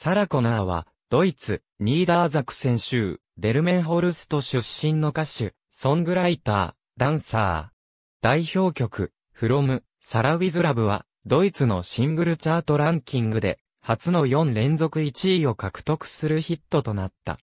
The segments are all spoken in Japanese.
サラコナーは、ドイツ、ニーダーザク選手、デルメンホルスト出身の歌手、ソングライター、ダンサー。代表曲、フロム、サラウィズラブは、ドイツのシングルチャートランキングで、初の4連続1位を獲得するヒットとなった。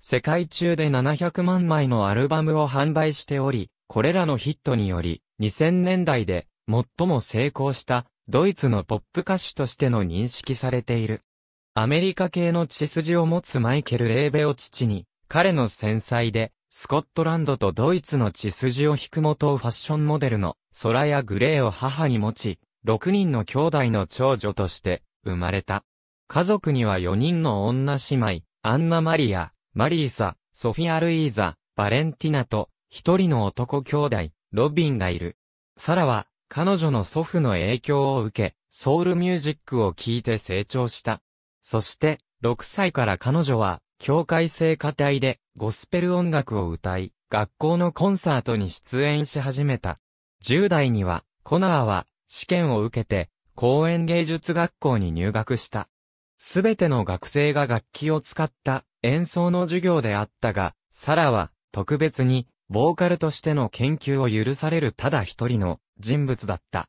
世界中で700万枚のアルバムを販売しており、これらのヒットにより、2000年代で最も成功したドイツのポップ歌手としての認識されている。アメリカ系の血筋を持つマイケル・レーベを父に、彼の繊細で、スコットランドとドイツの血筋を引く元をファッションモデルのソラやグレーを母に持ち、6人の兄弟の長女として生まれた。家族には4人の女姉妹、アンナ・マリア、マリーサ、ソフィア・ルイーザ、バレンティナと、一人の男兄弟、ロビンがいる。サラは、彼女の祖父の影響を受け、ソウルミュージックを聴いて成長した。そして、6歳から彼女は、教会聖歌隊で、ゴスペル音楽を歌い、学校のコンサートに出演し始めた。10代には、コナーは、試験を受けて、公演芸術学校に入学した。すべての学生が楽器を使った演奏の授業であったが、サラは特別にボーカルとしての研究を許されるただ一人の人物だった。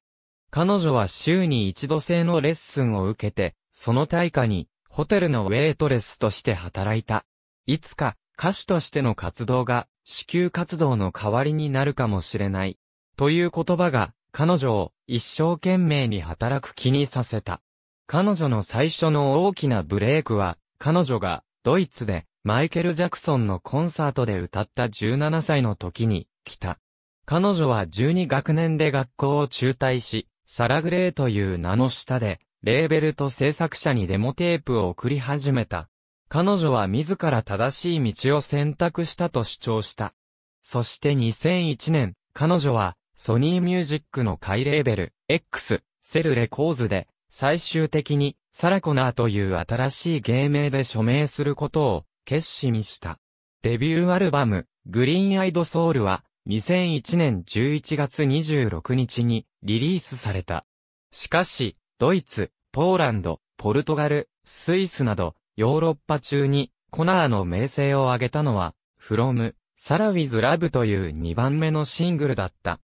彼女は週に一度制のレッスンを受けて、その対価にホテルのウェイトレスとして働いた。いつか、歌手としての活動が、支給活動の代わりになるかもしれない。という言葉が、彼女を一生懸命に働く気にさせた。彼女の最初の大きなブレイクは、彼女がドイツでマイケル・ジャクソンのコンサートで歌った17歳の時に来た。彼女は12学年で学校を中退し、サラグレーという名の下でレーベルと制作者にデモテープを送り始めた。彼女は自ら正しい道を選択したと主張した。そして2001年、彼女は、ソニーミュージックの下レーベル、X、セルレコーズで、最終的に、サラコナーという新しい芸名で署名することを、決心した。デビューアルバム、グリーンアイドソウルは、2001年11月26日に、リリースされた。しかし、ドイツ、ポーランド、ポルトガル、スイスなど、ヨーロッパ中に、コナーの名声を挙げたのは、フロム、サラウィズラブという2番目のシングルだった。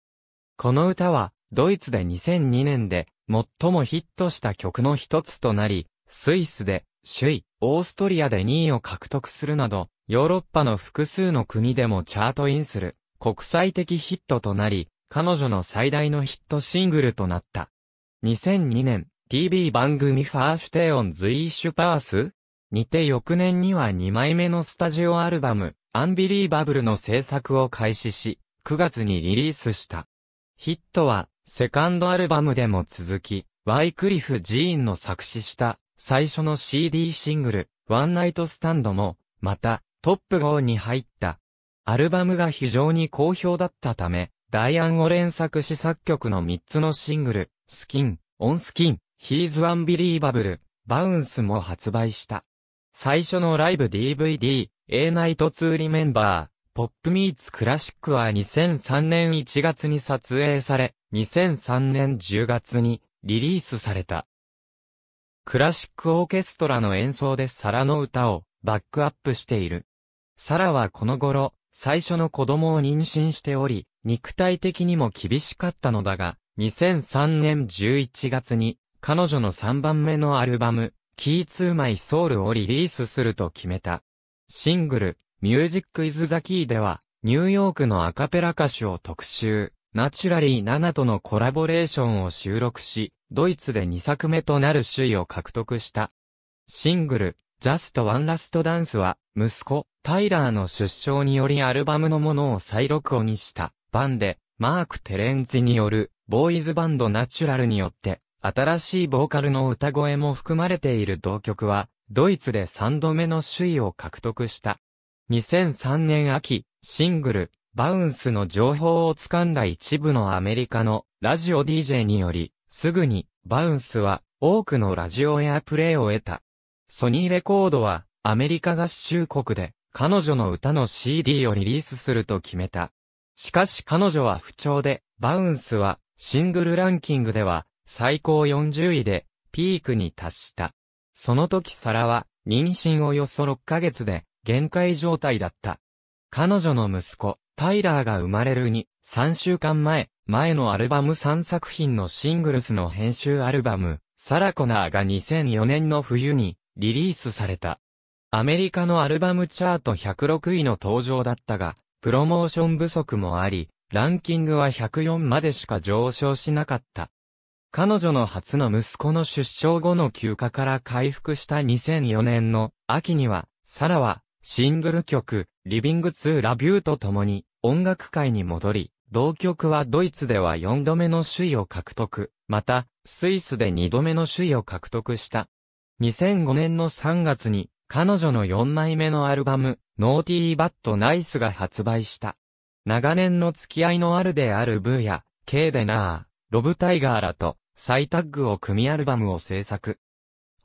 この歌は、ドイツで2002年で、最もヒットした曲の一つとなり、スイスで、首位、オーストリアで2位を獲得するなど、ヨーロッパの複数の国でもチャートインする、国際的ヒットとなり、彼女の最大のヒットシングルとなった。2002年、TV 番組ファーシュテオンズ・イーシュパースにて翌年には2枚目のスタジオアルバム、アンビリーバブルの制作を開始し、9月にリリースした。ヒットは、セカンドアルバムでも続き、ワイクリフ・ジーンの作詞した、最初の CD シングル、ワンナイトスタンドも、また、トップ5に入った。アルバムが非常に好評だったため、ダイアン・オレン作詞作曲の3つのシングル、スキン、オンスキン、ヒーズ・アンビリーバブル、バウンスも発売した。最初のライブ DVD、A ナイトツーリメンバー、ポップミーツクラシックは2003年1月に撮影され、2003年10月にリリースされた。クラシックオーケストラの演奏でサラの歌をバックアップしている。サラはこの頃、最初の子供を妊娠しており、肉体的にも厳しかったのだが、2003年11月に、彼女の3番目のアルバム、キーツーマイソウルをリリースすると決めた。シングル、ミュージックイズザキーでは、ニューヨークのアカペラ歌手を特集、ナチュラリー7とのコラボレーションを収録し、ドイツで2作目となる首位を獲得した。シングル、Just One Last Dance は、息子、タイラーの出生によりアルバムのものを再録音にした、版で、マーク・テレンズによる、ボーイズバンドナチュラルによって、新しいボーカルの歌声も含まれている同曲は、ドイツで3度目の首位を獲得した。2003年秋、シングル、バウンスの情報を掴んだ一部のアメリカのラジオ DJ により、すぐに、バウンスは、多くのラジオエアプレイを得た。ソニーレコードは、アメリカ合衆国で、彼女の歌の CD をリリースすると決めた。しかし彼女は不調で、バウンスは、シングルランキングでは最高40位でピークに達した。その時サラは妊娠およそ6ヶ月で限界状態だった。彼女の息子、タイラーが生まれるに3週間前、前のアルバム3作品のシングルスの編集アルバム、サラコナーが2004年の冬にリリースされた。アメリカのアルバムチャート106位の登場だったが、プロモーション不足もあり、ランキングは104までしか上昇しなかった。彼女の初の息子の出生後の休暇から回復した2004年の秋には、サラはシングル曲、リビング2ラビューと共に音楽界に戻り、同曲はドイツでは4度目の首位を獲得、また、スイスで2度目の首位を獲得した。2005年の3月に、彼女の4枚目のアルバム、ノーティーバットナイスが発売した。長年の付き合いのあるであるブーや、ケーデナー、ロブタイガーらと、再タッグを組みアルバムを制作。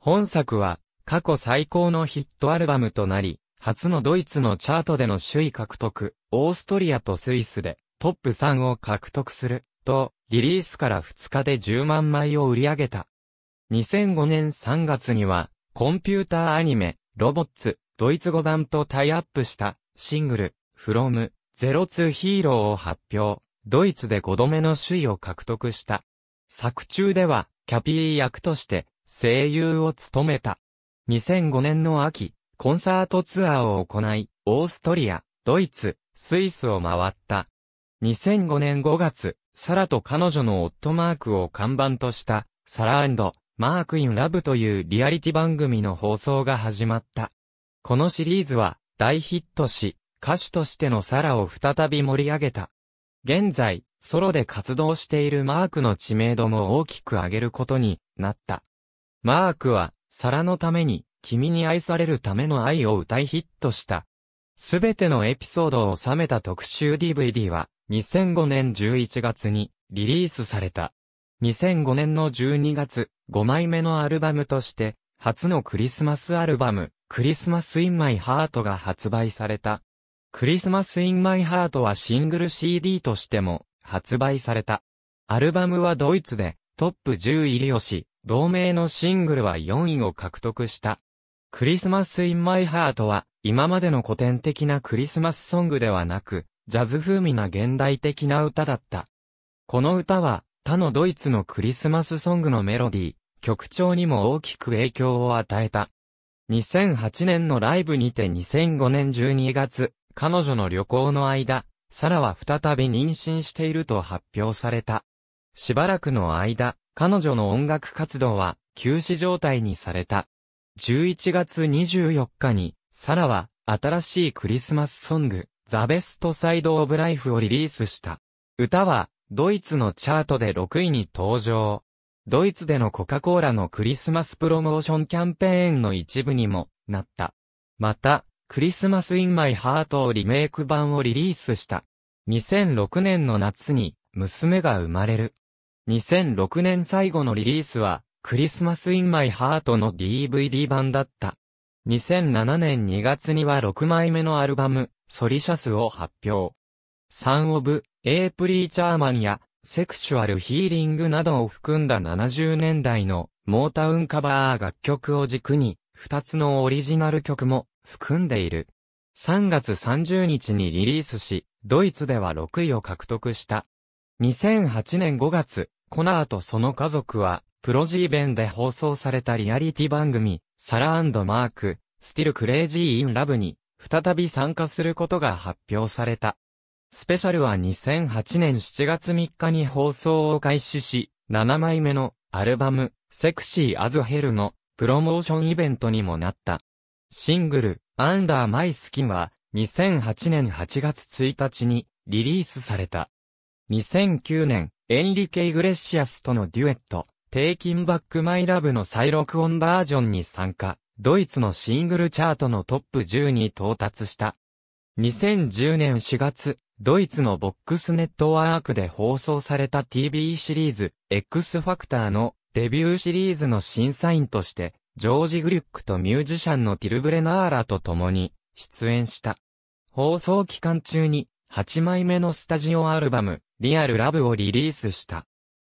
本作は、過去最高のヒットアルバムとなり、初のドイツのチャートでの首位獲得、オーストリアとスイスでトップ3を獲得する、と、リリースから2日で10万枚を売り上げた。2005年3月には、コンピューターアニメ、ロボッツ、ドイツ語版とタイアップした、シングル、フロム、ゼツ2ヒーローを発表、ドイツで5度目の首位を獲得した。作中では、キャピー役として、声優を務めた。2005年の秋、コンサートツアーを行い、オーストリア、ドイツ、スイスを回った。2005年5月、サラと彼女の夫マークを看板とした、サラマークインラブというリアリティ番組の放送が始まった。このシリーズは大ヒットし、歌手としてのサラを再び盛り上げた。現在、ソロで活動しているマークの知名度も大きく上げることになった。マークは、サラのために、君に愛されるための愛を歌いヒットした。すべてのエピソードを収めた特集 DVD は、2005年11月にリリースされた。2005年の12月、5枚目のアルバムとして、初のクリスマスアルバム、クリスマス・イン・マイ・ハートが発売された。クリスマス・イン・マイ・ハートはシングル CD としても発売された。アルバムはドイツでトップ10入りをし、同名のシングルは4位を獲得した。クリスマス・イン・マイ・ハートは今までの古典的なクリスマスソングではなく、ジャズ風味な現代的な歌だった。この歌は他のドイツのクリスマスソングのメロディー、曲調にも大きく影響を与えた。2008年のライブにて2005年12月、彼女の旅行の間、サラは再び妊娠していると発表された。しばらくの間、彼女の音楽活動は休止状態にされた。11月24日に、サラは新しいクリスマスソング、ザ・ベスト・サイド・オブ・ライフをリリースした。歌は、ドイツのチャートで6位に登場。ドイツでのコカ・コーラのクリスマスプロモーションキャンペーンの一部にもなった。また、クリスマス・イン・マイ・ハートをリメイク版をリリースした。2006年の夏に娘が生まれる。2006年最後のリリースは、クリスマス・イン・マイ・ハートの DVD 版だった。2007年2月には6枚目のアルバム、ソリシャスを発表。サン・オブ・エープリーチャーマンや、セクシュアルヒーリングなどを含んだ70年代のモータウンカバー楽曲を軸に、2つのオリジナル曲も含んでいる。3月30日にリリースし、ドイツでは6位を獲得した。2008年5月、コナーとその家族は、プロジーベンで放送されたリアリティ番組、サラマーク、スティルクレイジーインラブに、再び参加することが発表された。スペシャルは2008年7月3日に放送を開始し、7枚目のアルバム、セクシーアズヘルのプロモーションイベントにもなった。シングル、Under My Skin は、2008年8月1日にリリースされた。2009年、エンリケ・イグレシアスとのデュエット、テイキンバックマイラブの再録音バージョンに参加、ドイツのシングルチャートのトップ10に到達した。2010年4月、ドイツのボックスネットワークで放送された TV シリーズ、X ファクターのデビューシリーズの審査員として、ジョージ・グリュックとミュージシャンのティルブレナーラと共に出演した。放送期間中に8枚目のスタジオアルバム、リアルラブをリリースした。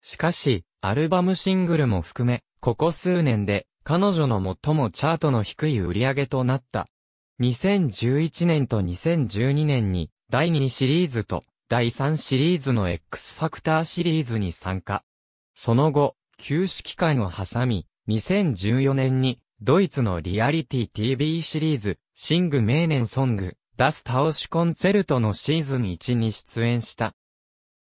しかし、アルバムシングルも含め、ここ数年で彼女の最もチャートの低い売り上げとなった。2011年と2012年に第2シリーズと第3シリーズの X ファクターシリーズに参加。その後、休止期間を挟み、2014年に、ドイツのリアリティ TV シリーズ、シング・メーネン・ソング、ダス・タオシュ・コンツェルトのシーズン1に出演した。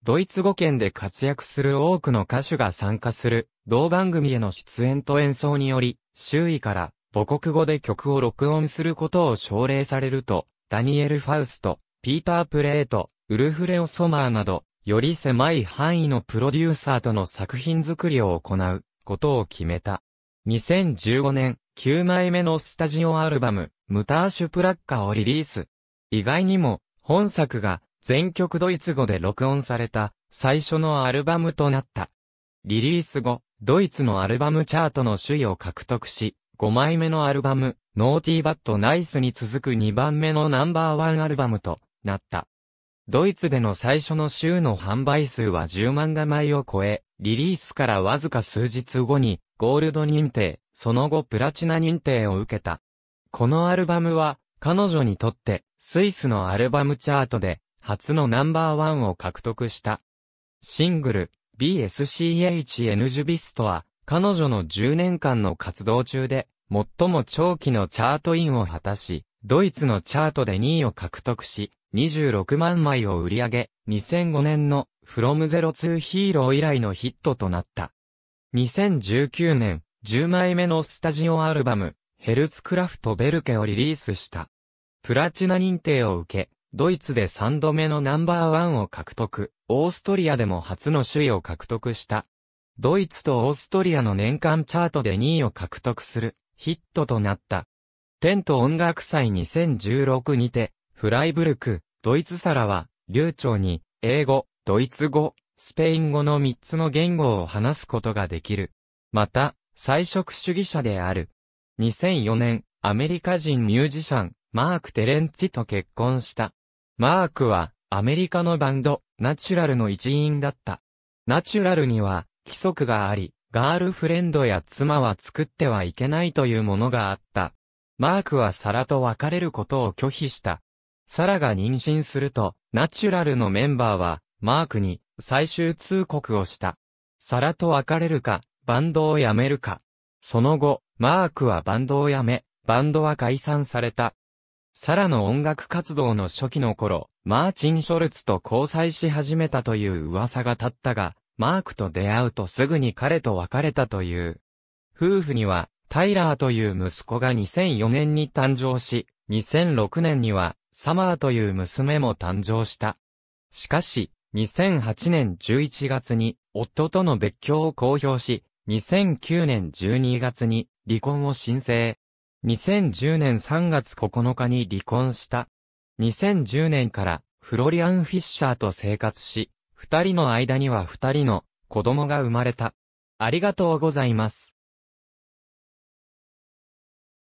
ドイツ語圏で活躍する多くの歌手が参加する、同番組への出演と演奏により、周囲から母国語で曲を録音することを奨励されると、ダニエル・ファウスト、ピーター・プレート、ウルフレオ・ソマーなど、より狭い範囲のプロデューサーとの作品作りを行うことを決めた。2015年、9枚目のスタジオアルバム、ムターシュプラッカをリリース。意外にも、本作が全曲ドイツ語で録音された最初のアルバムとなった。リリース後、ドイツのアルバムチャートの首位を獲得し、5枚目のアルバム、ノーティーバットナイスに続く2番目のナンバーワンアルバムとなった。ドイツでの最初の週の販売数は10万画枚を超え、リリースからわずか数日後に、ゴールド認定、その後プラチナ認定を受けた。このアルバムは、彼女にとって、スイスのアルバムチャートで、初のナンバーワンを獲得した。シングル、BSCHN ジュビストは、彼女の10年間の活動中で、最も長期のチャートインを果たし、ドイツのチャートで2位を獲得し、26万枚を売り上げ、2005年の From Zero to Hero 以来のヒットとなった。2019年、10枚目のスタジオアルバム、ヘルツクラフトベルケをリリースした。プラチナ認定を受け、ドイツで3度目のナンバーワンを獲得、オーストリアでも初の首位を獲得した。ドイツとオーストリアの年間チャートで2位を獲得するヒットとなった。テント音楽祭2016にて、フライブルク、ドイツ皿は、流暢に、英語、ドイツ語、スペイン語の3つの言語を話すことができる。また、菜食主義者である。2004年、アメリカ人ミュージシャン、マーク・テレンツィと結婚した。マークは、アメリカのバンド、ナチュラルの一員だった。ナチュラルには、規則があり、ガールフレンドや妻は作ってはいけないというものがあった。マークは皿と別れることを拒否した。サラが妊娠すると、ナチュラルのメンバーは、マークに最終通告をした。サラと別れるか、バンドを辞めるか。その後、マークはバンドを辞め、バンドは解散された。サラの音楽活動の初期の頃、マーチン・ショルツと交際し始めたという噂が立ったが、マークと出会うとすぐに彼と別れたという。夫婦には、タイラーという息子が2004年に誕生し、2006年には、サマーという娘も誕生した。しかし、2008年11月に夫との別居を公表し、2009年12月に離婚を申請。2010年3月9日に離婚した。2010年からフロリアン・フィッシャーと生活し、二人の間には二人の子供が生まれた。ありがとうございます。